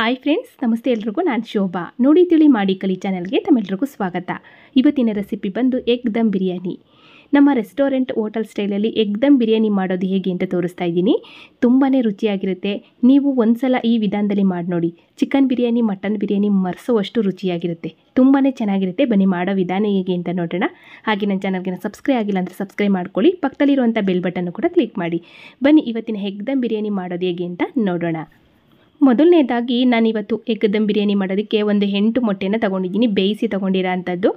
hi friends ನಮಸ್ತೆ ಎಲ್ರಿಗೂ ನಾನು ಶೋಭಾ ನೋಡಿ ತಿಳಿ ಮಾಡಿ ಕಲಿ ಚಾನಲ್ಗೆ ತಮ್ಮೆಲ್ರಿಗೂ ಸ್ವಾಗತ ಇವತ್ತಿನ ರೆಸಿಪಿ ಬಂದು ಎಗ್ ದಮ್ ಬಿರಿಯಾನಿ ನಮ್ಮ ರೆಸ್ಟೋರೆಂಟ್ ಹೋಟೆಲ್ ಸ್ಟೈಲಲ್ಲಿ ಎಗ್ ದಮ್ ಬಿರಿಯಾನಿ ಮಾಡೋದು ಹೇಗೆ ಅಂತ ತೋರಿಸ್ತಾ ಇದ್ದೀನಿ ತುಂಬಾ ರುಚಿಯಾಗಿರುತ್ತೆ ನೀವು ಒಂದು ಸಲ ಈ ವಿಧಾನದಲ್ಲಿ ಮಾಡಿ ನೋಡಿ ಚಿಕನ್ ಬಿರಿಯಾನಿ ಮಟನ್ ಬಿರಿಯಾನಿ ಮರೆಸುವಷ್ಟು ರುಚಿಯಾಗಿರುತ್ತೆ ತುಂಬಾ ಚೆನ್ನಾಗಿರುತ್ತೆ ಬನ್ನಿ ಮಾಡೋ ವಿಧಾನ ಹೇಗೆ ಅಂತ ನೋಡೋಣ ಹಾಗೆ ನನ್ನ ಚಾನಲ್ಗೆ ಸಬ್ಸ್ಕ್ರೈಬ್ ಆಗಿಲ್ಲ ಅಂದರೆ ಸಬ್ಸ್ಕ್ರೈಬ್ ಮಾಡ್ಕೊಳ್ಳಿ ಪಕ್ಕದಲ್ಲಿರುವಂಥ ಬೆಲ್ ಬಟನ್ನು ಕೂಡ ಕ್ಲಿಕ್ ಮಾಡಿ ಬನ್ನಿ ಇವತ್ತಿನ ಎಗ್ ದಮ್ ಬಿರಿಯಾನಿ ಮಾಡೋದು ಹೇಗೆ ಅಂತ ನೋಡೋಣ ಮೊದಲನೇದಾಗಿ ನಾನಿವತ್ತು ಎಗ್ ದಮ್ ಬಿರಿಯಾನಿ ಮಾಡೋದಕ್ಕೆ ಒಂದು ಎಂಟು ಮೊಟ್ಟೆನ ತೊಗೊಂಡಿದ್ದೀನಿ ಬೇಯಿಸಿ ತೊಗೊಂಡಿರೋ ಅಂಥದ್ದು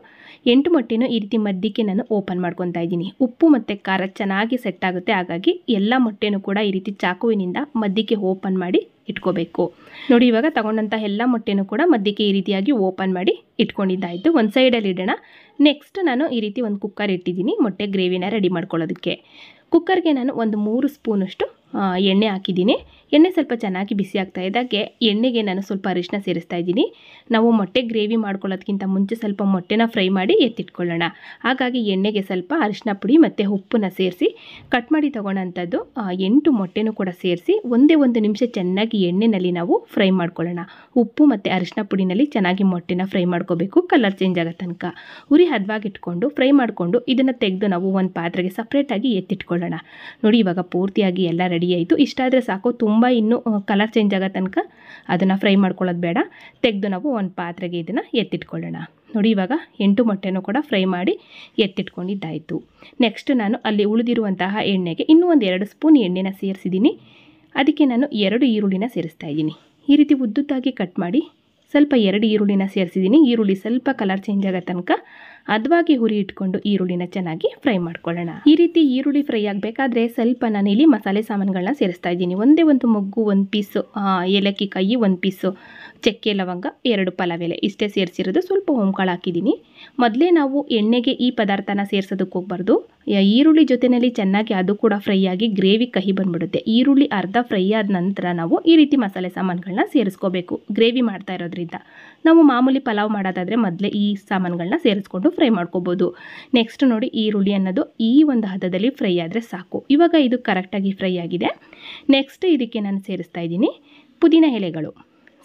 ಎಂಟು ಮೊಟ್ಟೆನೂ ಈ ರೀತಿ ಮದ್ಯಕ್ಕೆ ನಾನು ಓಪನ್ ಮಾಡ್ಕೊತಾ ಇದ್ದೀನಿ ಉಪ್ಪು ಮತ್ತು ಖಾರ ಚೆನ್ನಾಗಿ ಸೆಟ್ ಆಗುತ್ತೆ ಹಾಗಾಗಿ ಎಲ್ಲ ಮೊಟ್ಟೆನೂ ಕೂಡ ಈ ರೀತಿ ಚಾಕುವಿನಿಂದ ಮದ್ಯಕ್ಕೆ ಓಪನ್ ಮಾಡಿ ಇಟ್ಕೋಬೇಕು ನೋಡಿ ಇವಾಗ ತೊಗೊಂಡಂಥ ಎಲ್ಲ ಮೊಟ್ಟೆನೂ ಕೂಡ ಮದ್ಯಕ್ಕೆ ಈ ರೀತಿಯಾಗಿ ಓಪನ್ ಮಾಡಿ ಇಟ್ಕೊಂಡಿದ್ದಾಯಿತು ಒಂದು ಸೈಡಲ್ಲಿ ಇಡೋಣ ನೆಕ್ಸ್ಟ್ ನಾನು ಈ ರೀತಿ ಒಂದು ಕುಕ್ಕರ್ ಇಟ್ಟಿದ್ದೀನಿ ಮೊಟ್ಟೆ ಗ್ರೇವಿನ ರೆಡಿ ಮಾಡ್ಕೊಳ್ಳೋದಕ್ಕೆ ಕುಕ್ಕರ್ಗೆ ನಾನು ಒಂದು ಮೂರು ಸ್ಪೂನಷ್ಟು ಎಣ್ಣೆ ಹಾಕಿದ್ದೀನಿ ಎಣ್ಣೆ ಸ್ವಲ್ಪ ಚೆನ್ನಾಗಿ ಬಿಸಿ ಆಗ್ತಾ ಇದ್ದಾಗೆ ಎಣ್ಣೆಗೆ ನಾನು ಸ್ವಲ್ಪ ಅರಿಶಿನ ಸೇರಿಸ್ತಾ ಇದ್ದೀನಿ ನಾವು ಮೊಟ್ಟೆ ಗ್ರೇವಿ ಮಾಡ್ಕೊಳ್ಳೋದಕ್ಕಿಂತ ಮುಂಚೆ ಸ್ವಲ್ಪ ಮೊಟ್ಟೆನ ಫ್ರೈ ಮಾಡಿ ಎತ್ತಿಟ್ಕೊಳ್ಳೋಣ ಹಾಗಾಗಿ ಎಣ್ಣೆಗೆ ಸ್ವಲ್ಪ ಅರಿಶಿನ ಪುಡಿ ಮತ್ತು ಉಪ್ಪನ್ನು ಸೇರಿಸಿ ಕಟ್ ಮಾಡಿ ತೊಗೊಳೋಂಥದ್ದು ಎಂಟು ಮೊಟ್ಟೆನೂ ಕೂಡ ಸೇರಿಸಿ ಒಂದೇ ಒಂದು ನಿಮಿಷ ಚೆನ್ನಾಗಿ ಎಣ್ಣೆನಲ್ಲಿ ನಾವು ಫ್ರೈ ಮಾಡ್ಕೊಳ್ಳೋಣ ಉಪ್ಪು ಮತ್ತು ಅರಿಶಿನ ಪುಡಿನಲ್ಲಿ ಚೆನ್ನಾಗಿ ಮೊಟ್ಟೆನ ಫ್ರೈ ಮಾಡ್ಕೋಬೇಕು ಕಲರ್ ಚೇಂಜ್ ಆಗೋ ತನಕ ಉರಿ ಹದವಾಗಿಟ್ಕೊಂಡು ಫ್ರೈ ಮಾಡಿಕೊಂಡು ಇದನ್ನು ತೆಗೆದು ನಾವು ಒಂದು ಪಾತ್ರೆಗೆ ಸಪ್ರೇಟಾಗಿ ಎತ್ತಿಟ್ಕೊಳ್ಳೋಣ ನೋಡಿ ಇವಾಗ ಪೂರ್ತಿಯಾಗಿ ಎಲ್ಲ ರೆಡಿ ಆಯಿತು ಇಷ್ಟಾದರೆ ಸಾಕು ತುಂಬ ತುಂಬ ಇನ್ನೂ ಕಲರ್ ಚೇಂಜ್ ಆಗೋ ತನಕ ಅದನ್ನು ಫ್ರೈ ಮಾಡ್ಕೊಳ್ಳೋದು ಬೇಡ ತೆಗೆದು ನಾವು ಒಂದು ಪಾತ್ರೆಗೆ ಇದನ್ನು ಎತ್ತಿಟ್ಕೊಳ್ಳೋಣ ನೋಡಿ ಇವಾಗ ಎಂಟು ಮೊಟ್ಟೆನೂ ಕೂಡ ಫ್ರೈ ಮಾಡಿ ಎತ್ತಿಟ್ಕೊಂಡಿದ್ದಾಯಿತು ನೆಕ್ಸ್ಟ್ ನಾನು ಅಲ್ಲಿ ಉಳಿದಿರುವಂತಹ ಎಣ್ಣೆಗೆ ಇನ್ನೂ ಒಂದು ಎರಡು ಸ್ಪೂನ್ ಎಣ್ಣೆನ ಸೇರಿಸಿದ್ದೀನಿ ಅದಕ್ಕೆ ನಾನು ಎರಡು ಈರುಳ್ಳಿನ ಸೇರಿಸ್ತಾ ಇದ್ದೀನಿ ಈ ರೀತಿ ಉದ್ದುದ್ದಾಗಿ ಕಟ್ ಮಾಡಿ ಸ್ವಲ್ಪ ಎರಡು ಈರುಳ್ಳಿನ ಸೇರಿಸಿದ್ದೀನಿ ಈರುಳ್ಳಿ ಸ್ವಲ್ಪ ಕಲರ್ ಚೇಂಜ್ ಆಗೋ ತನಕ ಅದವಾಗಿ ಹುರಿ ಇಟ್ಕೊಂಡು ಈರುಳ್ಳಿನ ಚೆನ್ನಾಗಿ ಫ್ರೈ ಮಾಡ್ಕೊಳ್ಳೋಣ ಈ ರೀತಿ ಈರುಳ್ಳಿ ಫ್ರೈ ಆಗಬೇಕಾದ್ರೆ ಸ್ವಲ್ಪ ನಾನು ಇಲ್ಲಿ ಮಸಾಲೆ ಸಾಮಾನುಗಳನ್ನ ಸೇರಿಸ್ತಾ ಇದ್ದೀನಿ ಒಂದೇ ಒಂದು ಮೊಗ್ಗು ಒಂದು ಪೀಸು ಏಲಕ್ಕಿ ಕಾಯಿ ಒಂದು ಪೀಸು ಚಕ್ಕೆ ಲವಂಗ ಎರಡು ಪಲಾವ್ ಎಲೆ ಇಷ್ಟೇ ಸೇರಿಸಿರೋದು ಸ್ವಲ್ಪ ಹೊಂಕಾಳು ಹಾಕಿದ್ದೀನಿ ಮೊದಲೇ ನಾವು ಎಣ್ಣೆಗೆ ಈ ಪದಾರ್ಥನ ಸೇರಿಸೋದಕ್ಕೆ ಹೋಗ್ಬಾರ್ದು ಈರುಳ್ಳಿ ಜೊತೆಯಲ್ಲಿ ಚೆನ್ನಾಗಿ ಅದು ಕೂಡ ಫ್ರೈ ಆಗಿ ಗ್ರೇವಿ ಕಹಿ ಬಂದ್ಬಿಡುತ್ತೆ ಈರುಳ್ಳಿ ಅರ್ಧ ಫ್ರೈ ಆದ ನಂತರ ನಾವು ಈ ರೀತಿ ಮಸಾಲೆ ಸಾಮಾನುಗಳನ್ನ ಸೇರಿಸ್ಕೋಬೇಕು ಗ್ರೇವಿ ಮಾಡ್ತಾ ಇರೋದ್ರಿಂದ ನಾವು ಮಾಮೂಲಿ ಪಲಾವ್ ಮಾಡೋದಾದರೆ ಮೊದಲೇ ಈ ಸಾಮಾನುಗಳನ್ನ ಸೇರಿಸ್ಕೊಂಡು ಫ್ರೈ ಮಾಡ್ಕೋಬೋದು ನೆಕ್ಸ್ಟ್ ನೋಡಿ ಈರುಳ್ಳಿ ಅನ್ನೋದು ಈ ಒಂದು ಹದದಲ್ಲಿ ಫ್ರೈ ಆದರೆ ಸಾಕು ಇವಾಗ ಇದು ಕರೆಕ್ಟಾಗಿ ಫ್ರೈ ಆಗಿದೆ ನೆಕ್ಸ್ಟ್ ಇದಕ್ಕೆ ನಾನು ಸೇರಿಸ್ತಾ ಇದ್ದೀನಿ ಪುದೀನ ಎಲೆಗಳು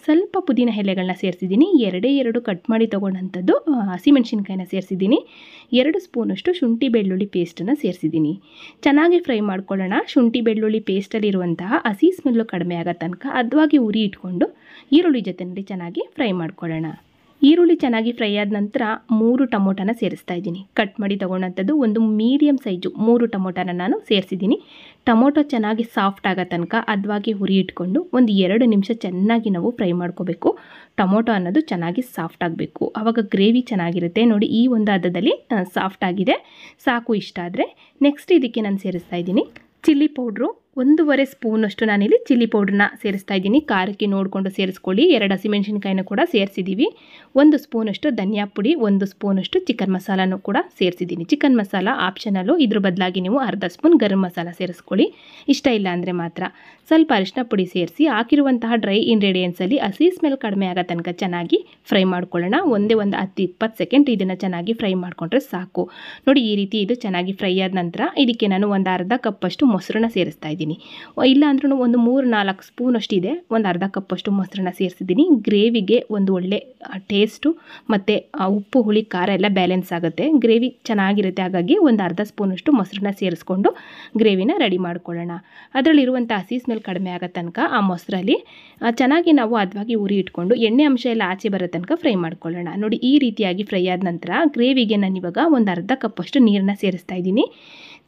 ಸ್ವಲ್ಪ ಪುದೀನ ಎಲೆಗಳನ್ನ ಸೇರಿಸಿದ್ದೀನಿ ಎರಡೇ ಎರಡು ಕಟ್ ಮಾಡಿ ತೊಗೊಂಡಂಥದ್ದು ಹಸಿಮೆಣ್ಸಿನ್ಕಾಯಿನ ಸೇರಿಸಿದ್ದೀನಿ ಎರಡು ಸ್ಪೂನಷ್ಟು ಶುಂಠಿ ಬೆಳ್ಳುಳ್ಳಿ ಪೇಸ್ಟನ್ನು ಸೇರಿಸಿದ್ದೀನಿ ಚೆನ್ನಾಗಿ ಫ್ರೈ ಮಾಡ್ಕೊಳ್ಳೋಣ ಶುಂಠಿ ಬೆಳ್ಳುಳ್ಳಿ ಪೇಸ್ಟಲ್ಲಿರುವಂತಹ ಹಸಿ ಸ್ಮೆಲ್ಲು ಕಡಿಮೆ ಆಗೋ ತನಕ ಅದವಾಗಿ ಉರಿ ಇಟ್ಕೊಂಡು ಈರುಳ್ಳಿ ಜೊತೆಯಲ್ಲಿ ಚೆನ್ನಾಗಿ ಫ್ರೈ ಮಾಡ್ಕೊಳ್ಳೋಣ ಈರುಳ್ಳಿ ಚೆನ್ನಾಗಿ ಫ್ರೈ ಆದ ನಂತರ ಮೂರು ಟೊಮೊಟೊನ ಸೇರಿಸ್ತಾ ಇದ್ದೀನಿ ಕಟ್ ಮಾಡಿ ತೊಗೊಳ್ಳೋಂಥದ್ದು ಒಂದು ಮೀಡಿಯಮ್ ಸೈಜು ಮೂರು ಟೊಮೊಟೊನ ನಾನು ಸೇರಿಸಿದ್ದೀನಿ ಟೊಮೊಟೊ ಚೆನ್ನಾಗಿ ಸಾಫ್ಟ್ ಆಗೋ ತನಕ ಅದ್ವಾಗಿ ಹುರಿ ಇಟ್ಕೊಂಡು ಒಂದು ಎರಡು ನಿಮಿಷ ಚೆನ್ನಾಗಿ ನಾವು ಫ್ರೈ ಮಾಡ್ಕೋಬೇಕು ಟೊಮೊಟೊ ಅನ್ನೋದು ಚೆನ್ನಾಗಿ ಸಾಫ್ಟ್ ಆಗಬೇಕು ಆವಾಗ ಗ್ರೇವಿ ಚೆನ್ನಾಗಿರುತ್ತೆ ನೋಡಿ ಈ ಒಂದು ಹದದಲ್ಲಿ ಸಾಫ್ಟ್ ಆಗಿದೆ ಸಾಕು ಇಷ್ಟ ಆದರೆ ನೆಕ್ಸ್ಟ್ ಇದಕ್ಕೆ ನಾನು ಸೇರಿಸ್ತಾ ಇದ್ದೀನಿ ಚಿಲ್ಲಿ ಪೌಡ್ರು ಒಂದೂವರೆ ಸ್ಪೂನಷ್ಟು ನಾನಿಲ್ಲಿ ಚಿಲ್ಲಿ ಪೌಡ್ರನ್ನ ಸೇರಿಸ್ತಾ ಇದ್ದೀನಿ ಖಾರಕ್ಕೆ ನೋಡಿಕೊಂಡು ಸೇರಿಸ್ಕೊಳ್ಳಿ ಎರಡು ಹಸಿಮೆಣಸಿನ್ಕಾಯಿನ ಕೂಡ ಸೇರಿಸಿದ್ದೀವಿ ಒಂದು ಸ್ಪೂನಷ್ಟು ಧನಿಯಾ ಪುಡಿ ಒಂದು ಸ್ಪೂನಷ್ಟು ಚಿಕನ್ ಮಸಾಲನೂ ಕೂಡ ಸೇರಿಸಿದ್ದೀನಿ ಚಿಕನ್ ಮಸಾಲ ಆಪ್ಷನಲ್ಲು ಇದ್ರ ಬದಲಾಗಿ ನೀವು ಅರ್ಧ ಸ್ಪೂನ್ ಗರಂ ಮಸಾಲ ಸೇರಿಸ್ಕೊಳ್ಳಿ ಇಷ್ಟ ಇಲ್ಲ ಅಂದರೆ ಮಾತ್ರ ಸ್ವಲ್ಪ ಅರಿಶಿನ ಪುಡಿ ಸೇರಿಸಿ ಹಾಕಿರುವಂತಹ ಡ್ರೈ ಇಂಗ್ರೀಡಿಯೆಂಟ್ಸಲ್ಲಿ ಹಸಿ ಸ್ಮೆಲ್ ಕಡಿಮೆ ಆಗೋ ತನಕ ಚೆನ್ನಾಗಿ ಫ್ರೈ ಮಾಡ್ಕೊಳ್ಳೋಣ ಒಂದೇ ಒಂದು ಹತ್ತು ಇಪ್ಪತ್ತು ಸೆಕೆಂಡ್ ಇದನ್ನು ಚೆನ್ನಾಗಿ ಫ್ರೈ ಮಾಡಿಕೊಂಡ್ರೆ ಸಾಕು ನೋಡಿ ಈ ರೀತಿ ಇದು ಚೆನ್ನಾಗಿ ಫ್ರೈ ಆದ ನಂತರ ಇದಕ್ಕೆ ನಾನು ಒಂದು ಅರ್ಧ ಕಪ್ಪಷ್ಟು ಮೊಸರನ್ನ ಸೇರಿಸ್ತಾ ಇದ್ದೀನಿ ಸೇರಿಸಿದ್ದೀನಿ ಇಲ್ಲ ಅಂದ್ರೂ ಒಂದು ಮೂರು ನಾಲ್ಕು ಸ್ಪೂನ್ ಇದೆ ಒಂದು ಅರ್ಧ ಕಪ್ಪಷ್ಟು ಮೊಸರನ್ನ ಸೇರಿಸಿದ್ದೀನಿ ಗ್ರೇವಿಗೆ ಒಂದು ಒಳ್ಳೆ ಟೇಸ್ಟು ಮತ್ತು ಉಪ್ಪು ಹುಳಿ ಖಾರ ಎಲ್ಲ ಬ್ಯಾಲೆನ್ಸ್ ಆಗುತ್ತೆ ಗ್ರೇವಿ ಚೆನ್ನಾಗಿರುತ್ತೆ ಹಾಗಾಗಿ ಒಂದು ಅರ್ಧ ಸ್ಪೂನಷ್ಟು ಮೊಸರನ್ನ ಸೇರಿಸ್ಕೊಂಡು ಗ್ರೇವಿನ ರೆಡಿ ಮಾಡ್ಕೊಳ್ಳೋಣ ಅದರಲ್ಲಿರುವಂಥ ಹಸಿ ಸ್ಮೆಲ್ ಕಡಿಮೆ ಆಗೋ ತನಕ ಆ ಮೊಸರಲ್ಲಿ ಚೆನ್ನಾಗಿ ನಾವು ಅದವಾಗಿ ಉರಿ ಇಟ್ಕೊಂಡು ಎಣ್ಣೆ ಅಂಶ ಎಲ್ಲ ಆಚೆ ಬರೋ ತನಕ ಫ್ರೈ ಮಾಡ್ಕೊಳ್ಳೋಣ ನೋಡಿ ಈ ರೀತಿಯಾಗಿ ಫ್ರೈ ಆದ ನಂತರ ಗ್ರೇವಿಗೆ ನಾನು ಇವಾಗ ಒಂದು ಅರ್ಧ ಕಪ್ಪಷ್ಟು ನೀರನ್ನ ಸೇರಿಸ್ತಾ ಇದ್ದೀನಿ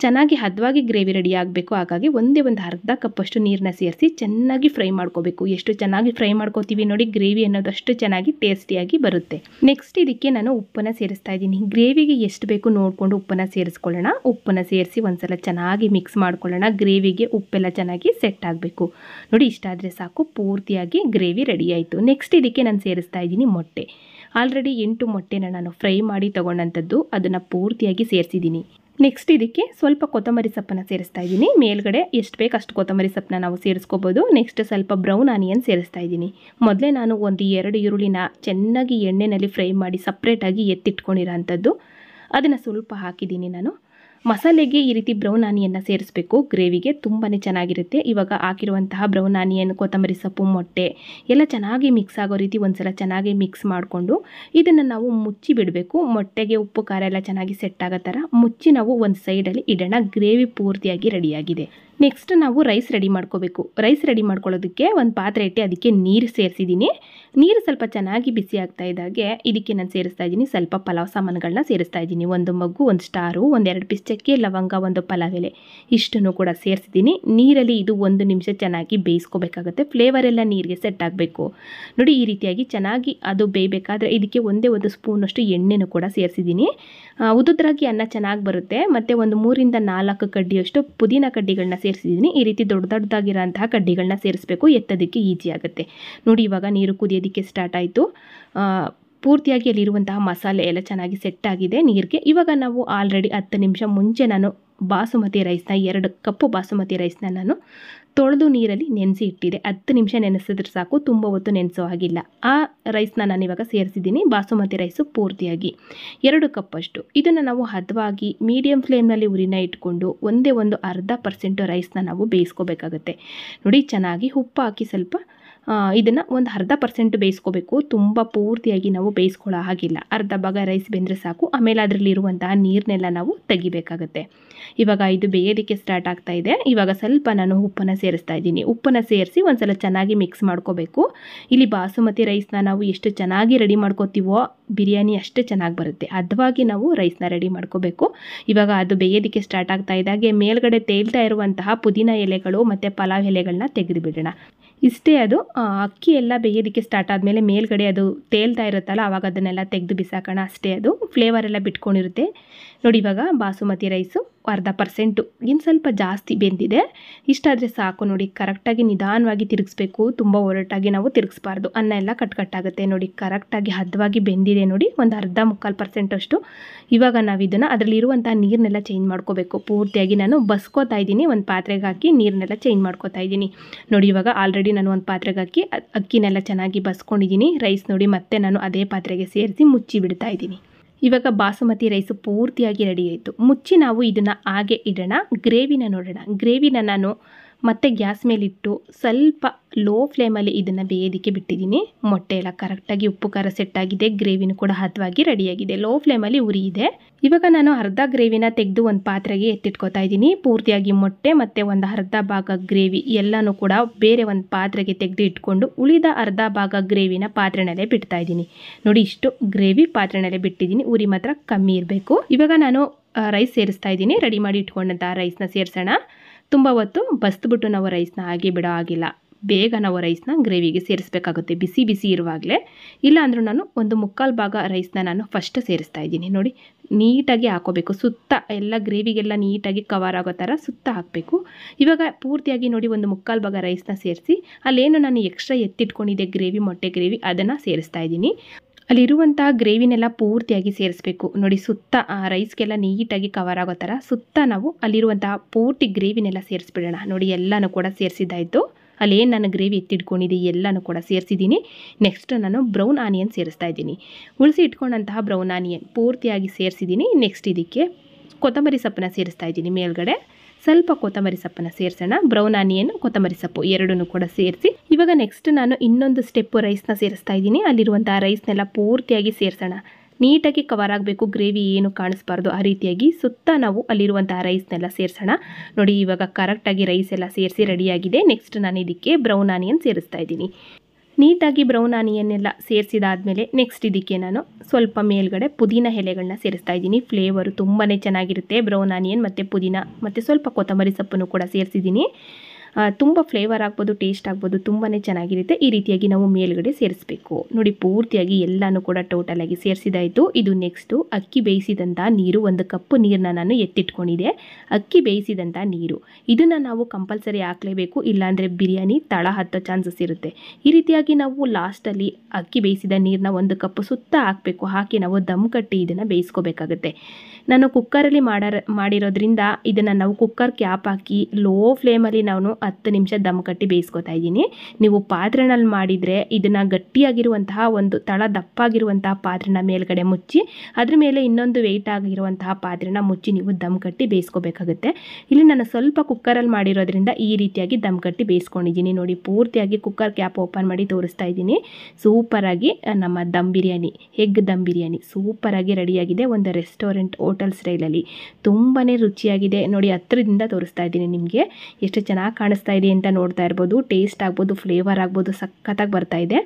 ಚೆನ್ನಾಗಿ ಹದವಾಗಿ ಗ್ರೇವಿ ರೆಡಿ ಆಗಬೇಕು ಹಾಗಾಗಿ ಒಂದೇ ಒಂದು ಅರ್ಧ ಕಪ್ಪಷ್ಟು ನೀರನ್ನ ಸೇರಿಸಿ ಚೆನ್ನಾಗಿ ಫ್ರೈ ಮಾಡ್ಕೋಬೇಕು ಎಷ್ಟು ಚೆನ್ನಾಗಿ ಫ್ರೈ ಮಾಡ್ಕೋತೀವಿ ನೋಡಿ ಗ್ರೇವಿ ಅನ್ನೋದಷ್ಟು ಚೆನ್ನಾಗಿ ಟೇಸ್ಟಿಯಾಗಿ ಬರುತ್ತೆ ನೆಕ್ಸ್ಟ್ ಇದಕ್ಕೆ ನಾನು ಉಪ್ಪನ್ನು ಸೇರಿಸ್ತಾ ಇದ್ದೀನಿ ಗ್ರೇವಿಗೆ ಎಷ್ಟು ಬೇಕು ನೋಡಿಕೊಂಡು ಉಪ್ಪನ್ನು ಸೇರಿಸ್ಕೊಳ್ಳೋಣ ಉಪ್ಪನ್ನು ಸೇರಿಸಿ ಒಂದ್ಸಲ ಚೆನ್ನಾಗಿ ಮಿಕ್ಸ್ ಮಾಡ್ಕೊಳ್ಳೋಣ ಗ್ರೇವಿಗೆ ಉಪ್ಪೆಲ್ಲ ಚೆನ್ನಾಗಿ ಸೆಟ್ ಆಗಬೇಕು ನೋಡಿ ಇಷ್ಟಾದರೆ ಸಾಕು ಪೂರ್ತಿಯಾಗಿ ಗ್ರೇವಿ ರೆಡಿ ಆಯಿತು ನೆಕ್ಸ್ಟ್ ಇದಕ್ಕೆ ನಾನು ಸೇರಿಸ್ತಾ ಇದ್ದೀನಿ ಮೊಟ್ಟೆ ಆಲ್ರೆಡಿ ಎಂಟು ಮೊಟ್ಟೆನ ನಾನು ಫ್ರೈ ಮಾಡಿ ತಗೊಂಡಂಥದ್ದು ಅದನ್ನು ಪೂರ್ತಿಯಾಗಿ ಸೇರಿಸಿದ್ದೀನಿ ನೆಕ್ಸ್ಟ್ ಇದಕ್ಕೆ ಸ್ವಲ್ಪ ಕೊತ್ತಂಬರಿ ಸೊಪ್ಪನ್ನು ಸೇರಿಸ್ತಾ ಇದ್ದೀನಿ ಮೇಲ್ಗಡೆ ಎಷ್ಟು ಬೇಕು ಅಷ್ಟು ಕೊತ್ತಂಬರಿ ಸೊಪ್ಪನ್ನ ನಾವು ಸೇರಿಸ್ಕೋಬೋದು ನೆಕ್ಸ್ಟ್ ಸ್ವಲ್ಪ ಬ್ರೌನ್ ಆನಿಯನ್ ಸೇರಿಸ್ತಾ ಇದ್ದೀನಿ ಮೊದಲೇ ನಾನು ಒಂದು ಎರಡು ಈರುಳ್ಳಿನ ಚೆನ್ನಾಗಿ ಎಣ್ಣೆಯಲ್ಲಿ ಫ್ರೈ ಮಾಡಿ ಸಪ್ರೇಟಾಗಿ ಎತ್ತಿಟ್ಕೊಂಡಿರೋ ಅಂಥದ್ದು ಅದನ್ನು ಸ್ವಲ್ಪ ಹಾಕಿದ್ದೀನಿ ನಾನು ಮಸಾಲೆಗೆ ಈ ರೀತಿ ಬ್ರೌನ್ ಆನಿಯನ್ನು ಸೇರಿಸಬೇಕು ಗ್ರೇವಿಗೆ ತುಂಬಾ ಚೆನ್ನಾಗಿರುತ್ತೆ ಇವಾಗ ಹಾಕಿರುವಂತಹ ಬ್ರೌನ್ ಆನಿಯನ್ ಕೊತ್ತಂಬರಿ ಸೊಪ್ಪು ಮೊಟ್ಟೆ ಎಲ್ಲ ಚೆನ್ನಾಗಿ ಮಿಕ್ಸ್ ಆಗೋ ರೀತಿ ಒಂದ್ಸಲ ಚೆನ್ನಾಗಿ ಮಿಕ್ಸ್ ಮಾಡಿಕೊಂಡು ಇದನ್ನು ನಾವು ಮುಚ್ಚಿ ಬಿಡಬೇಕು ಮೊಟ್ಟೆಗೆ ಉಪ್ಪು ಖಾರ ಎಲ್ಲ ಚೆನ್ನಾಗಿ ಸೆಟ್ ಆಗೋ ಥರ ಮುಚ್ಚಿ ನಾವು ಒಂದು ಸೈಡಲ್ಲಿ ಇಡೋಣ ಗ್ರೇವಿ ಪೂರ್ತಿಯಾಗಿ ರೆಡಿಯಾಗಿದೆ ನೆಕ್ಸ್ಟ್ ನಾವು ರೈಸ್ ರೆಡಿ ಮಾಡ್ಕೋಬೇಕು ರೈಸ್ ರೆಡಿ ಮಾಡ್ಕೊಳ್ಳೋದಕ್ಕೆ ಒಂದು ಪಾತ್ರೆ ಇಟ್ಟು ಅದಕ್ಕೆ ನೀರು ಸೇರಿಸಿದ್ದೀನಿ ನೀರು ಸ್ವಲ್ಪ ಚೆನ್ನಾಗಿ ಬಿಸಿ ಆಗ್ತಾ ಇದ್ದಾಗೆ ಇದಕ್ಕೆ ನಾನು ಸೇರಿಸ್ತಾ ಇದ್ದೀನಿ ಸ್ವಲ್ಪ ಪಲಾವ್ ಸಾಮಾನುಗಳನ್ನ ಸೇರಿಸ್ತಾ ಇದ್ದೀನಿ ಒಂದು ಮಗ್ಗು ಒಂದು ಸ್ಟಾರು ಒಂದೆರಡು ಪೀಸ್ ಚಕ್ಕೆ ಲವಂಗ ಒಂದು ಪಲಾವ್ ಎಲೆ ಇಷ್ಟನ್ನು ಕೂಡ ಸೇರಿಸಿದ್ದೀನಿ ನೀರಲ್ಲಿ ಇದು ಒಂದು ನಿಮಿಷ ಚೆನ್ನಾಗಿ ಬೇಯಿಸ್ಕೋಬೇಕಾಗುತ್ತೆ ಫ್ಲೇವರ್ ಎಲ್ಲ ನೀರಿಗೆ ಸೆಟ್ ಆಗಬೇಕು ನೋಡಿ ಈ ರೀತಿಯಾಗಿ ಚೆನ್ನಾಗಿ ಅದು ಬೇಯಬೇಕಾದ್ರೆ ಇದಕ್ಕೆ ಒಂದೇ ಒಂದು ಸ್ಪೂನಷ್ಟು ಎಣ್ಣೆನೂ ಕೂಡ ಸೇರಿಸಿದ್ದೀನಿ ಉದುದ್ರಾಗಿ ಅನ್ನ ಚೆನ್ನಾಗಿ ಬರುತ್ತೆ ಮತ್ತು ಒಂದು ಮೂರಿಂದ ನಾಲ್ಕು ಕಡ್ಡಿಯಷ್ಟು ಪುದೀನ ಕಡ್ಡಿಗಳನ್ನ ಸೇರಿಸಿದ್ದೀನಿ ಈ ರೀತಿ ದೊಡ್ಡ ದೊಡ್ಡದಾಗಿರೋಂತಹ ಕಡ್ಡಿಗಳನ್ನ ಸೇರಿಸಬೇಕು ಎತ್ತೋದಕ್ಕೆ ಈಸಿ ಆಗುತ್ತೆ ನೋಡಿ ಇವಾಗ ನೀರು ಕುದಿಯೋದಕ್ಕೆ ಸ್ಟಾರ್ಟ್ ಆಯಿತು ಪೂರ್ತಿಯಾಗಿ ಅಲ್ಲಿರುವಂತಹ ಮಸಾಲೆ ಎಲ್ಲ ಚೆನ್ನಾಗಿ ಸೆಟ್ ಆಗಿದೆ ನೀರಿಗೆ ಇವಾಗ ನಾವು ಆಲ್ರೆಡಿ ಹತ್ತು ನಿಮಿಷ ಮುಂಚೆ ನಾನು ಬಾಸುಮತಿ ರೈಸ್ನ ಎರಡು ಕಪ್ಪು ಬಾಸುಮತಿ ರೈಸ್ನ ನಾನು ತೊಳೆದು ನೀರಲ್ಲಿ ನೆನೆಸಿ ಇಟ್ಟಿದೆ ಹತ್ತು ನಿಮಿಷ ನೆನೆಸಿದ್ರೆ ಸಾಕು ತುಂಬ ಹೊತ್ತು ನೆನೆಸೋ ಹಾಗಿಲ್ಲ ಆ ರೈಸ್ನ ನಾನು ಇವಾಗ ಸೇರಿಸಿದ್ದೀನಿ ಬಾಸುಮತಿ ರೈಸು ಪೂರ್ತಿಯಾಗಿ ಎರಡು ಕಪ್ಪಷ್ಟು ಇದನ್ನು ನಾವು ಹದವಾಗಿ ಮೀಡಿಯಂ ಫ್ಲೇಮ್ನಲ್ಲಿ ಉರಿನ ಇಟ್ಕೊಂಡು ಒಂದೇ ಒಂದು ಅರ್ಧ ಪರ್ಸೆಂಟು ರೈಸ್ನ ನಾವು ಬೇಯಿಸ್ಕೋಬೇಕಾಗುತ್ತೆ ನೋಡಿ ಚೆನ್ನಾಗಿ ಉಪ್ಪು ಹಾಕಿ ಸ್ವಲ್ಪ ಇದನ್ನು ಒಂದು ಅರ್ಧ ಪರ್ಸೆಂಟ್ ಬೇಯಿಸ್ಕೋಬೇಕು ತುಂಬ ಪೂರ್ತಿಯಾಗಿ ನಾವು ಬೇಯಿಸ್ಕೊಳ್ಳೋ ಹಾಗಿಲ್ಲ ಅರ್ಧ ಭಾಗ ರೈಸ್ ಬೆಂದರೆ ಸಾಕು ಆಮೇಲೆ ಅದರಲ್ಲಿರುವಂತಹ ನೀರನ್ನೆಲ್ಲ ನಾವು ತೆಗಿಬೇಕಾಗುತ್ತೆ ಇವಾಗ ಇದು ಬೇಯೋದಕ್ಕೆ ಸ್ಟಾರ್ಟ್ ಆಗ್ತಾ ಇದೆ ಇವಾಗ ಸ್ವಲ್ಪ ನಾನು ಉಪ್ಪನ್ನು ಸೇರಿಸ್ತಾ ಇದ್ದೀನಿ ಉಪ್ಪನ್ನು ಸೇರಿಸಿ ಸಲ ಚೆನ್ನಾಗಿ ಮಿಕ್ಸ್ ಮಾಡ್ಕೋಬೇಕು ಇಲ್ಲಿ ಬಾಸುಮತಿ ರೈಸ್ನ ನಾವು ಎಷ್ಟು ಚೆನ್ನಾಗಿ ರೆಡಿ ಮಾಡ್ಕೋತೀವೋ ಬಿರಿಯಾನಿ ಅಷ್ಟೇ ಚೆನ್ನಾಗಿ ಬರುತ್ತೆ ಅದವಾಗಿ ನಾವು ರೈಸ್ನ ರೆಡಿ ಮಾಡ್ಕೋಬೇಕು ಇವಾಗ ಅದು ಬೇಯೋದಕ್ಕೆ ಸ್ಟಾರ್ಟ್ ಆಗ್ತಾ ಇದ್ದಾಗೆ ಮೇಲ್ಗಡೆ ತೇಲ್ತಾ ಇರುವಂತಹ ಪುದೀನ ಎಲೆಗಳು ಮತ್ತು ಪಲಾವ್ ಎಲೆಗಳನ್ನ ಬಿಡೋಣ ಇಷ್ಟೇ ಅದು ಅಕ್ಕಿ ಎಲ್ಲ ಬೇಯೋದಕ್ಕೆ ಸ್ಟಾರ್ಟ್ ಆದಮೇಲೆ ಮೇಲ್ಗಡೆ ಅದು ತೇಲ್ತಾ ಇರುತ್ತಲ್ಲ ಆವಾಗ ಅದನ್ನೆಲ್ಲ ತೆಗೆದು ಬಿಸಾಕೋಣ ಅಷ್ಟೇ ಅದು ಫ್ಲೇವರೆಲ್ಲ ಬಿಟ್ಕೊಂಡಿರುತ್ತೆ ನೋಡಿ ಇವಾಗ ಬಾಸುಮತಿ ರೈಸು ಅರ್ಧ ಪರ್ಸೆಂಟು ಇನ್ನು ಸ್ವಲ್ಪ ಜಾಸ್ತಿ ಬೆಂದಿದೆ ಇಷ್ಟಾದರೆ ಸಾಕು ನೋಡಿ ಕರೆಕ್ಟಾಗಿ ನಿಧಾನವಾಗಿ ತಿರುಗಿಸ್ಬೇಕು ತುಂಬ ಒರಟಾಗಿ ನಾವು ತಿರುಗಿಸ್ಬಾರ್ದು ಅನ್ನ ಎಲ್ಲ ಕಟ್ಕಟ್ಟಾಗುತ್ತೆ ನೋಡಿ ಕರೆಕ್ಟಾಗಿ ಹದವಾಗಿ ಬೆಂದಿದೆ ನೋಡಿ ಒಂದು ಅರ್ಧ ಮುಕ್ಕಾಲು ಪರ್ಸೆಂಟಷ್ಟು ಇವಾಗ ನಾವು ಇದನ್ನು ಅದರಲ್ಲಿರುವಂಥ ನೀರನ್ನೆಲ್ಲ ಚೇಂಜ್ ಮಾಡ್ಕೋಬೇಕು ಪೂರ್ತಿಯಾಗಿ ನಾನು ಬಸ್ಕೋತಾ ಇದ್ದೀನಿ ಒಂದು ಪಾತ್ರೆಗೆ ಹಾಕಿ ನೀರನ್ನೆಲ್ಲ ಚೇಂಜ್ ಮಾಡ್ಕೋತಾ ಇದ್ದೀನಿ ನೋಡಿ ಇವಾಗ ಆಲ್ರೆಡಿ ನಾನು ಒಂದು ಪಾತ್ರೆಗೆ ಹಾಕಿ ಅಕ್ಕಿನೆಲ್ಲ ಚೆನ್ನಾಗಿ ಬಸ್ಕೊಂಡಿದ್ದೀನಿ ರೈಸ್ ನೋಡಿ ಮತ್ತೆ ನಾನು ಅದೇ ಪಾತ್ರೆಗೆ ಸೇರಿಸಿ ಮುಚ್ಚಿ ಬಿಡ್ತಾ ಇದ್ದೀನಿ ಇವಾಗ ಬಾಸುಮತಿ ರೈಸು ಪೂರ್ತಿಯಾಗಿ ರೆಡಿ ಮುಚ್ಚಿ ನಾವು ಇದನ್ನು ಹಾಗೆ ಇಡೋಣ ಗ್ರೇವಿನ ನೋಡೋಣ ಗ್ರೇವಿನ ನಾನು ಮತ್ತು ಗ್ಯಾಸ್ ಮೇಲಿಟ್ಟು ಸ್ವಲ್ಪ ಲೋ ಫ್ಲೇಮಲ್ಲಿ ಇದನ್ನು ಬೇಯೋದಕ್ಕೆ ಬಿಟ್ಟಿದ್ದೀನಿ ಮೊಟ್ಟೆ ಎಲ್ಲ ಕರೆಕ್ಟಾಗಿ ಉಪ್ಪು ಖಾರ ಸೆಟ್ಟಾಗಿದೆ ಗ್ರೇವಿನೂ ಕೂಡ ಹದವಾಗಿ ರೆಡಿಯಾಗಿದೆ ಲೋ ಫ್ಲೇಮಲ್ಲಿ ಉರಿ ಇದೆ ಇವಾಗ ನಾನು ಅರ್ಧ ಗ್ರೇವಿನ ತೆಗೆದು ಒಂದು ಪಾತ್ರೆಗೆ ಎತ್ತಿಟ್ಕೋತಾ ಇದ್ದೀನಿ ಪೂರ್ತಿಯಾಗಿ ಮೊಟ್ಟೆ ಮತ್ತು ಒಂದು ಅರ್ಧ ಭಾಗ ಗ್ರೇವಿ ಎಲ್ಲನೂ ಕೂಡ ಬೇರೆ ಒಂದು ಪಾತ್ರೆಗೆ ತೆಗೆದು ಇಟ್ಕೊಂಡು ಉಳಿದ ಅರ್ಧ ಭಾಗ ಗ್ರೇವಿನ ಪಾತ್ರೆನಲ್ಲೇ ಬಿಡ್ತಾ ಇದ್ದೀನಿ ನೋಡಿ ಇಷ್ಟು ಗ್ರೇವಿ ಪಾತ್ರೆನಲ್ಲೇ ಬಿಟ್ಟಿದ್ದೀನಿ ಉರಿ ಮಾತ್ರ ಕಮ್ಮಿ ಇರಬೇಕು ಇವಾಗ ನಾನು ರೈಸ್ ಸೇರಿಸ್ತಾ ಇದ್ದೀನಿ ರೆಡಿ ಮಾಡಿ ಇಟ್ಕೊಂಡಂತಹ ರೈಸ್ನ ಸೇರಿಸೋಣ ತುಂಬ ಹೊತ್ತು ಬಸ್ದುಬಿಟ್ಟು ನಾವು ರೈಸ್ನ ಹಾಗೆ ಬಿಡೋ ಆಗಿಲ್ಲ ಬೇಗ ನಾವು ರೈಸ್ನ ಗ್ರೇವಿಗೆ ಸೇರಿಸಬೇಕಾಗುತ್ತೆ ಬಿಸಿ ಬಿಸಿ ಇರುವಾಗಲೇ ಇಲ್ಲಾಂದರೂ ನಾನು ಒಂದು ಮುಕ್ಕಾಲು ಭಾಗ ರೈಸ್ನ ನಾನು ಫಸ್ಟ್ ಸೇರಿಸ್ತಾ ಇದ್ದೀನಿ ನೋಡಿ ನೀಟಾಗಿ ಹಾಕೋಬೇಕು ಸುತ್ತ ಎಲ್ಲ ಗ್ರೇವಿಗೆಲ್ಲ ನೀಟಾಗಿ ಕವರ್ ಆಗೋ ಥರ ಸುತ್ತ ಹಾಕಬೇಕು ಇವಾಗ ಪೂರ್ತಿಯಾಗಿ ನೋಡಿ ಒಂದು ಮುಕ್ಕಾಲು ಭಾಗ ರೈಸ್ನ ಸೇರಿಸಿ ಅಲ್ಲೇನು ನಾನು ಎಕ್ಸ್ಟ್ರಾ ಎತ್ತಿಟ್ಕೊಂಡಿದ್ದೆ ಗ್ರೇವಿ ಮೊಟ್ಟೆ ಗ್ರೇವಿ ಅದನ್ನು ಸೇರಿಸ್ತಾ ಇದ್ದೀನಿ ಅಲ್ಲಿರುವಂಥ ಗ್ರೇವಿನೆಲ್ಲ ಪೂರ್ತಿಯಾಗಿ ಸೇರಿಸಬೇಕು ನೋಡಿ ಸುತ್ತ ಆ ರೈಸ್ಗೆಲ್ಲ ನೀಟಾಗಿ ಕವರ್ ಆಗೋ ಥರ ಸುತ್ತ ನಾವು ಅಲ್ಲಿರುವಂತಹ ಪೂರ್ತಿ ಗ್ರೇವಿನೆಲ್ಲ ಸೇರಿಸ್ಬಿಡೋಣ ನೋಡಿ ಎಲ್ಲನೂ ಕೂಡ ಸೇರಿಸಿದ್ದಾಯಿತು ಅಲ್ಲೇನು ನಾನು ಗ್ರೇವಿ ಎತ್ತಿಟ್ಕೊಂಡಿದ್ದೆ ಎಲ್ಲನೂ ಕೂಡ ಸೇರಿಸಿದ್ದೀನಿ ನೆಕ್ಸ್ಟ್ ನಾನು ಬ್ರೌನ್ ಆನಿಯನ್ ಸೇರಿಸ್ತಾ ಇದ್ದೀನಿ ಉಳಿಸಿ ಇಟ್ಕೊಂಡಂತಹ ಬ್ರೌನ್ ಆನಿಯನ್ ಪೂರ್ತಿಯಾಗಿ ಸೇರಿಸಿದ್ದೀನಿ ನೆಕ್ಸ್ಟ್ ಇದಕ್ಕೆ ಕೊತ್ತಂಬರಿ ಸೊಪ್ಪನ್ನ ಸೇರಿಸ್ತಾ ಇದ್ದೀನಿ ಮೇಲ್ಗಡೆ ಸ್ವಲ್ಪ ಕೊತ್ತಂಬರಿ ಸೊಪ್ಪನ್ನು ಸೇರಿಸೋಣ ಬ್ರೌನ್ ಆನಿಯನ್ ಕೊತ್ತಂಬರಿ ಸೊಪ್ಪು ಎರಡನ್ನು ಕೂಡ ಸೇರಿಸಿ ಇವಾಗ ನೆಕ್ಸ್ಟ್ ನಾನು ಇನ್ನೊಂದು ಸ್ಟೆಪ್ಪು ರೈಸ್ನ ಸೇರಿಸ್ತಾ ಇದ್ದೀನಿ ಅಲ್ಲಿರುವಂಥ ರೈಸ್ನೆಲ್ಲ ಪೂರ್ತಿಯಾಗಿ ಸೇರಿಸೋಣ ನೀಟಾಗಿ ಕವರ್ ಆಗಬೇಕು ಗ್ರೇವಿ ಏನು ಕಾಣಿಸ್ಬಾರ್ದು ಆ ರೀತಿಯಾಗಿ ಸುತ್ತ ನಾವು ಅಲ್ಲಿರುವಂಥ ರೈಸ್ನೆಲ್ಲ ಸೇರಿಸೋಣ ನೋಡಿ ಇವಾಗ ಕರೆಕ್ಟಾಗಿ ರೈಸ್ ಎಲ್ಲ ಸೇರಿಸಿ ರೆಡಿಯಾಗಿದೆ ನೆಕ್ಸ್ಟ್ ನಾನು ಇದಕ್ಕೆ ಬ್ರೌನ್ ಆನಿಯನ್ ಸೇರಿಸ್ತಾ ಇದ್ದೀನಿ ನೀಟಾಗಿ ಬ್ರೌನ್ ಆನಿಯನ್ನೆಲ್ಲ ಸೇರಿಸಿದಾದಮೇಲೆ ನೆಕ್ಸ್ಟ್ ಇದಕ್ಕೆ ನಾನು ಸ್ವಲ್ಪ ಮೇಲ್ಗಡೆ ಪುದೀನ ಎಲೆಗಳನ್ನ ಸೇರಿಸ್ತಾ ಇದ್ದೀನಿ ಫ್ಲೇವರು ತುಂಬಾ ಚೆನ್ನಾಗಿರುತ್ತೆ ಬ್ರೌನ್ ಆನಿಯನ್ ಮತ್ತು ಪುದೀನ ಮತ್ತು ಸ್ವಲ್ಪ ಕೊತ್ತಂಬರಿ ಸೊಪ್ಪನ್ನು ಕೂಡ ಸೇರಿಸಿದ್ದೀನಿ ತುಂಬ ಫ್ಲೇವರ್ ಆಗ್ಬೋದು ಟೇಸ್ಟ್ ಆಗ್ಬೋದು ತುಂಬಾ ಚೆನ್ನಾಗಿರುತ್ತೆ ಈ ರೀತಿಯಾಗಿ ನಾವು ಮೇಲ್ಗಡೆ ಸೇರಿಸಬೇಕು ನೋಡಿ ಪೂರ್ತಿಯಾಗಿ ಎಲ್ಲನೂ ಕೂಡ ಟೋಟಲ್ ಆಗಿ ಸೇರಿಸಿದಾಯಿತು ಇದು ನೆಕ್ಸ್ಟು ಅಕ್ಕಿ ಬೇಯಿಸಿದಂಥ ನೀರು ಒಂದು ಕಪ್ಪು ನೀರನ್ನ ನಾನು ಎತ್ತಿಟ್ಕೊಂಡಿದೆ ಅಕ್ಕಿ ಬೇಯಿಸಿದಂಥ ನೀರು ಇದನ್ನು ನಾವು ಕಂಪಲ್ಸರಿ ಹಾಕಲೇಬೇಕು ಇಲ್ಲಾಂದರೆ ಬಿರಿಯಾನಿ ತಳ ಹತ್ತೋ ಚಾನ್ಸಸ್ ಇರುತ್ತೆ ಈ ರೀತಿಯಾಗಿ ನಾವು ಲಾಸ್ಟಲ್ಲಿ ಅಕ್ಕಿ ಬೇಯಿಸಿದ ನೀರನ್ನ ಒಂದು ಕಪ್ ಸುತ್ತ ಹಾಕಬೇಕು ಹಾಕಿ ನಾವು ದಮ್ ಕಟ್ಟಿ ಇದನ್ನು ಬೇಯಿಸ್ಕೋಬೇಕಾಗುತ್ತೆ ನಾನು ಕುಕ್ಕರಲ್ಲಿ ಮಾಡ ಮಾಡಿರೋದ್ರಿಂದ ಇದನ್ನು ನಾವು ಕುಕ್ಕರ್ ಕ್ಯಾಪ್ ಹಾಕಿ ಲೋ ಫ್ಲೇಮಲ್ಲಿ ನಾವು ಹತ್ತು ನಿಮಿಷ ದಮ್ ಕಟ್ಟಿ ಬೇಯಿಸ್ಕೊತಾ ಇದ್ದೀನಿ ನೀವು ಪಾತ್ರೆನಲ್ಲಿ ಮಾಡಿದರೆ ಇದನ್ನು ಗಟ್ಟಿಯಾಗಿರುವಂತಹ ಒಂದು ತಳ ದಪ್ಪಾಗಿರುವಂತಹ ಪಾತ್ರೆನ ಮೇಲ್ಗಡೆ ಮುಚ್ಚಿ ಅದ್ರ ಮೇಲೆ ಇನ್ನೊಂದು ವೆಯ್ಟ್ ಆಗಿರುವಂತಹ ಪಾತ್ರೆನ ಮುಚ್ಚಿ ನೀವು ದಮ್ ಕಟ್ಟಿ ಬೇಯಿಸ್ಕೋಬೇಕಾಗುತ್ತೆ ಇಲ್ಲಿ ನಾನು ಸ್ವಲ್ಪ ಕುಕ್ಕರಲ್ಲಿ ಮಾಡಿರೋದ್ರಿಂದ ಈ ರೀತಿಯಾಗಿ ದಮ್ ಕಟ್ಟಿ ಬೇಯಿಸ್ಕೊಂಡಿದ್ದೀನಿ ನೋಡಿ ಪೂರ್ತಿಯಾಗಿ ಕುಕ್ಕರ್ ಕ್ಯಾಪ್ ಓಪನ್ ಮಾಡಿ ತೋರಿಸ್ತಾ ಇದ್ದೀನಿ ಸೂಪರಾಗಿ ನಮ್ಮ ದಮ್ ಬಿರಿಯಾನಿ ಎಗ್ ದಮ್ ಬಿರಿಯಾನಿ ಸೂಪರಾಗಿ ರೆಡಿಯಾಗಿದೆ ಒಂದು ರೆಸ್ಟೋರೆಂಟ್ ಹೋಟೆಲ್ ಸ್ಟೈಲಲ್ಲಿ ತುಂಬಾ ರುಚಿಯಾಗಿದೆ ನೋಡಿ ಹತ್ತಿರದಿಂದ ತೋರಿಸ್ತಾ ಇದ್ದೀನಿ ನಿಮಗೆ ಎಷ್ಟು ಚೆನ್ನಾಗಿ ಕಾಣಿಸ್ತಾ ಇದೆ ಅಂತ ನೋಡ್ತಾ ಇರ್ಬೋದು ಟೇಸ್ಟ್ ಆಗ್ಬೋದು ಫ್ಲೇವರ್ ಆಗ್ಬೋದು ಸಖತ್ತಾಗಿ ಬರ್ತಾ ಇದೆ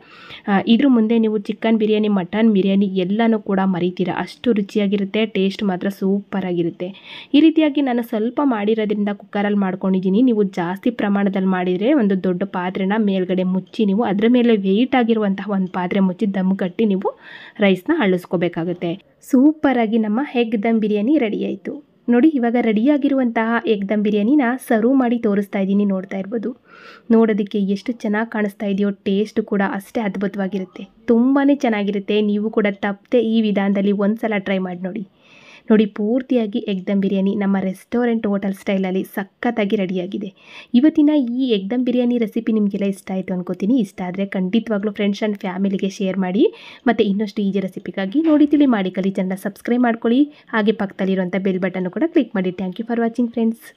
ಇದ್ರ ಮುಂದೆ ನೀವು ಚಿಕನ್ ಬಿರಿಯಾನಿ ಮಟನ್ ಬಿರಿಯಾನಿ ಎಲ್ಲನೂ ಕೂಡ ಮರಿತೀರ ಅಷ್ಟು ರುಚಿಯಾಗಿರುತ್ತೆ ಟೇಸ್ಟ್ ಮಾತ್ರ ಸೂಪರ್ ಆಗಿರುತ್ತೆ ಈ ರೀತಿಯಾಗಿ ನಾನು ಸ್ವಲ್ಪ ಮಾಡಿರೋದ್ರಿಂದ ಕುಕ್ಕರಲ್ಲಿ ಮಾಡ್ಕೊಂಡಿದ್ದೀನಿ ನೀವು ಜಾಸ್ತಿ ಪ್ರಮಾಣದಲ್ಲಿ ಮಾಡಿದರೆ ಒಂದು ದೊಡ್ಡ ಪಾತ್ರೆನ ಮೇಲ್ಗಡೆ ಮುಚ್ಚಿ ನೀವು ಅದರ ಮೇಲೆ ವೆಯ್ಟ್ ಆಗಿರುವಂತಹ ಒಂದು ಪಾತ್ರೆ ಮುಚ್ಚಿ ದಮ್ ಕಟ್ಟಿ ನೀವು ರೈಸ್ನ ಅಳಿಸ್ಕೋಬೇಕಾಗುತ್ತೆ ಸೂಪರಾಗಿ ನಮ್ಮ ಹೆಗ್ ದಮ್ ಬಿರಿಯಾನಿ ರೆಡಿ ನೋಡಿ ಇವಾಗ ರೆಡಿಯಾಗಿರುವಂತಹ ಎಗ್ ದಮ್ ಬಿರಿಯಾನಿನ ಸರ್ವ್ ಮಾಡಿ ತೋರಿಸ್ತಾ ಇದ್ದೀನಿ ನೋಡ್ತಾ ಇರ್ಬೋದು ನೋಡೋದಕ್ಕೆ ಎಷ್ಟು ಚೆನ್ನಾಗಿ ಕಾಣಿಸ್ತಾ ಇದೆಯೋ ಟೇಸ್ಟ್ ಕೂಡ ಅಷ್ಟೇ ಅದ್ಭುತವಾಗಿರುತ್ತೆ ತುಂಬಾ ಚೆನ್ನಾಗಿರುತ್ತೆ ನೀವು ಕೂಡ ತಪ್ಪದೆ ಈ ವಿಧಾನದಲ್ಲಿ ಒಂದು ಸಲ ಟ್ರೈ ಮಾಡಿ ನೋಡಿ ನೋಡಿ ಪೂರ್ತಿಯಾಗಿ ಎಗ್ ದಮ್ ಬಿರಿಯಾನಿ ನಮ್ಮ ರೆಸ್ಟೋರೆಂಟ್ ಹೋಟೆಲ್ ಸ್ಟೈಲಲ್ಲಿ ಸಖತ್ತಾಗಿ ರೆಡಿಯಾಗಿದೆ ಇವತ್ತಿನ ಈ ಎಗ್ ಬಿರಿಯಾನಿ ರೆಸಿಪಿ ನಿಮಗೆಲ್ಲ ಇಷ್ಟ ಆಯಿತು ಅನ್ಕೋತೀನಿ ಇಷ್ಟ ಆದರೆ ಖಂಡಿತವಾಗ್ಲೂ ಫ್ರೆಂಡ್ಸ್ ಆ್ಯಂಡ್ ಫ್ಯಾಮಿಲಿಗೆ ಶೇರ್ ಮಾಡಿ ಮತ್ತು ಇನ್ನಷ್ಟು ಈಜಿ ರೆಸಿಪಿಗಾಗಿ ನೋಡಿ ತಿಳಿ ಮಾಡಿ ಕಲಿ ಚಾನಲ್ ಸಬ್ಸ್ಕ್ರೈಬ್ ಮಾಡ್ಕೊಳ್ಳಿ ಹಾಗೆ ಪಕ್ಕದಲ್ಲಿರುವಂಥ ಬೆಲ್ ಬಟನ್ನು ಕೂಡ ಕ್ಲಿಕ್ ಮಾಡಿ thank you for watching friends